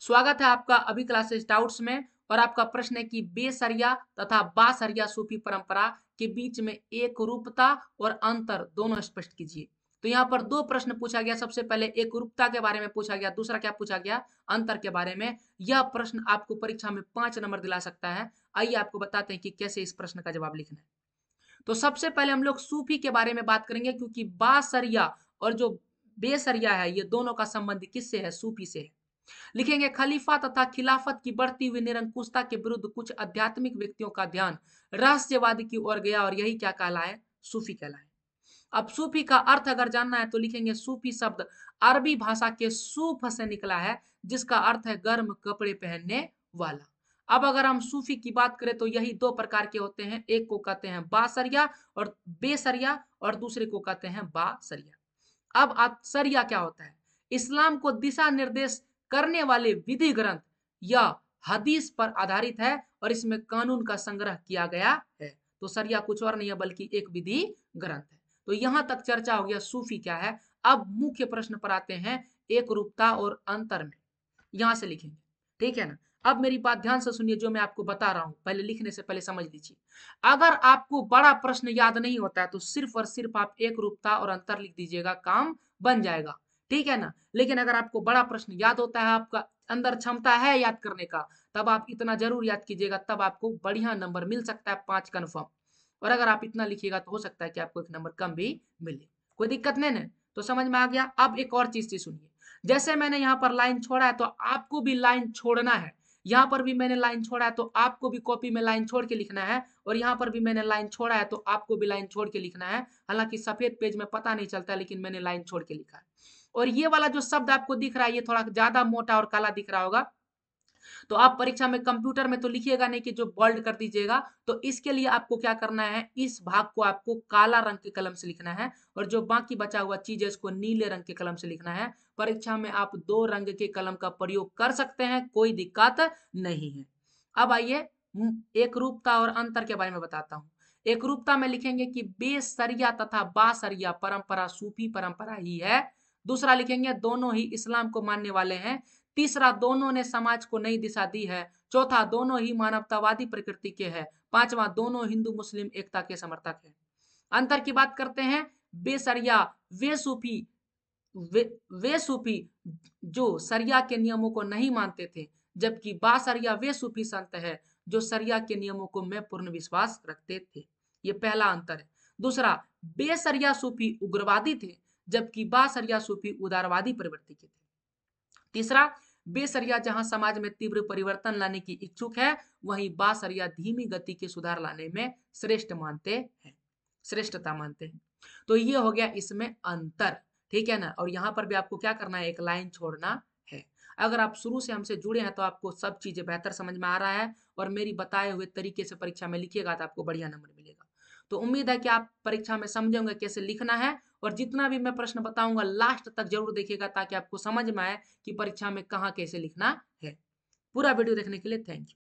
स्वागत है आपका अभी क्लास स्टाउट्स में और आपका प्रश्न है कि बेसरिया तथा बासरिया सूफी परंपरा के बीच में एक रूपता और अंतर दोनों स्पष्ट कीजिए तो यहाँ पर दो प्रश्न पूछा गया सबसे पहले एक रूपता के बारे में पूछा गया दूसरा क्या पूछा गया अंतर के बारे में यह प्रश्न आपको परीक्षा में पांच नंबर दिला सकता है आइए आपको बताते हैं कि कैसे इस प्रश्न का जवाब लिखना है तो सबसे पहले हम लोग सूफी के बारे में बात करेंगे क्योंकि बासरिया और जो बेसरिया है ये दोनों का संबंध किससे है सूफी से है लिखेंगे खलीफा तथा खिलाफत की बढ़ती हुई निरंकुशता के विरुद्ध कुछ आध्यात्मिक व्यक्तियों का ध्यान रहस्यवाद की ओर गया और यही क्या कहलाए सूफी कहलाए अब सूफी का अर्थ अगर जानना है तो लिखेंगे सूफी शब्द अरबी भाषा के सूफ से निकला है जिसका अर्थ है गर्म कपड़े पहनने वाला अब अगर हम सूफी की बात करें तो यही दो प्रकार के होते हैं एक को कहते हैं बासरिया और बेसरिया और दूसरे को कहते हैं बासरिया अब सरिया क्या होता है इस्लाम को दिशा निर्देश करने वाले विधि ग्रंथ या हदीस पर आधारित है और इसमें कानून का संग्रह किया गया है तो सर यह कुछ और नहीं है बल्कि एक विधि ग्रंथ है तो यहां तक चर्चा हो गया सूफी क्या है अब मुख्य प्रश्न पर आते हैं एक रूपता और अंतर में यहां से लिखेंगे ठीक है ना अब मेरी बात ध्यान से सुनिए जो मैं आपको बता रहा हूं पहले लिखने से पहले समझ लीजिए अगर आपको बड़ा प्रश्न याद नहीं होता है तो सिर्फ और सिर्फ आप एक रूपता और अंतर लिख दीजिएगा काम बन जाएगा ठीक है ना लेकिन अगर आपको बड़ा प्रश्न याद होता है आपका अंदर क्षमता है याद करने का तब आप इतना जरूर याद कीजिएगा तब आपको बढ़िया नंबर मिल सकता है पांच कन्फर्म और अगर आप इतना लिखिएगा तो हो सकता है कि आपको एक नंबर कम भी मिले कोई दिक्कत नहीं ना तो समझ में आ गया अब एक और चीज चीज सुनिए जैसे मैंने यहाँ पर लाइन छोड़ा है तो आपको भी लाइन छोड़ना है यहाँ पर भी मैंने लाइन छोड़ा है तो आपको भी कॉपी में लाइन छोड़ के लिखना है और यहाँ पर भी मैंने लाइन छोड़ा है तो आपको भी लाइन छोड़ के लिखना है हालांकि सफेद पेज में पता नहीं चलता लेकिन मैंने लाइन छोड़ के लिखा है और ये वाला जो शब्द आपको दिख रहा है ये थोड़ा ज्यादा मोटा और काला दिख रहा होगा तो आप परीक्षा में कंप्यूटर में तो लिखिएगा नहीं कि जो बोल्ड कर दीजिएगा तो इसके लिए आपको क्या करना है इस भाग को आपको काला रंग के कलम से लिखना है और जो बाकी बचा हुआ चीज है इसको नीले रंग के कलम से लिखना है परीक्षा में आप दो रंग के कलम का प्रयोग कर सकते हैं कोई दिक्कत नहीं है अब आइए एक रूपता और अंतर के बारे में बताता हूं एक रूपता में लिखेंगे कि बेसरिया तथा बासरिया परंपरा सूफी परंपरा ही है दूसरा लिखेंगे दोनों ही इस्लाम को मानने वाले हैं तीसरा दोनों ने समाज को नई दिशा दी है चौथा दोनों ही मानवतावादी प्रकृति के है पांचवा दोनों हिंदू मुस्लिम एकता के समर्थक है अंतर की बात करते हैं बेसरिया वे सूफी वे, वे सूफी जो सरिया के नियमों को नहीं मानते थे जबकि बासरिया वे सूफी संत है जो सरिया के नियमों को में पूर्ण विश्वास रखते थे ये पहला अंतर है दूसरा बेसरिया सूफी उग्रवादी थे जबकि बासरिया सूफी उदारवादी प्रवृत्ति के थे तीसरा बेसरिया जहां समाज में तीव्र परिवर्तन लाने की इच्छुक है वहीं बासरिया धीमी गति के सुधार लाने में श्रेष्ठ मानते हैं श्रेष्ठता मानते हैं तो ये हो गया इसमें अंतर ठीक है ना और यहाँ पर भी आपको क्या करना है एक लाइन छोड़ना है अगर आप शुरू से हमसे जुड़े हैं तो आपको सब चीजें बेहतर समझ में आ रहा है और मेरी बताए हुए तरीके से परीक्षा में लिखिएगा तो आपको बढ़िया नंबर मिलेगा तो उम्मीद है कि आप परीक्षा में समझेंगे कैसे लिखना है और जितना भी मैं प्रश्न बताऊंगा लास्ट तक जरूर देखिएगा ताकि आपको समझ में आए कि परीक्षा में कहा कैसे लिखना है पूरा वीडियो देखने के लिए थैंक यू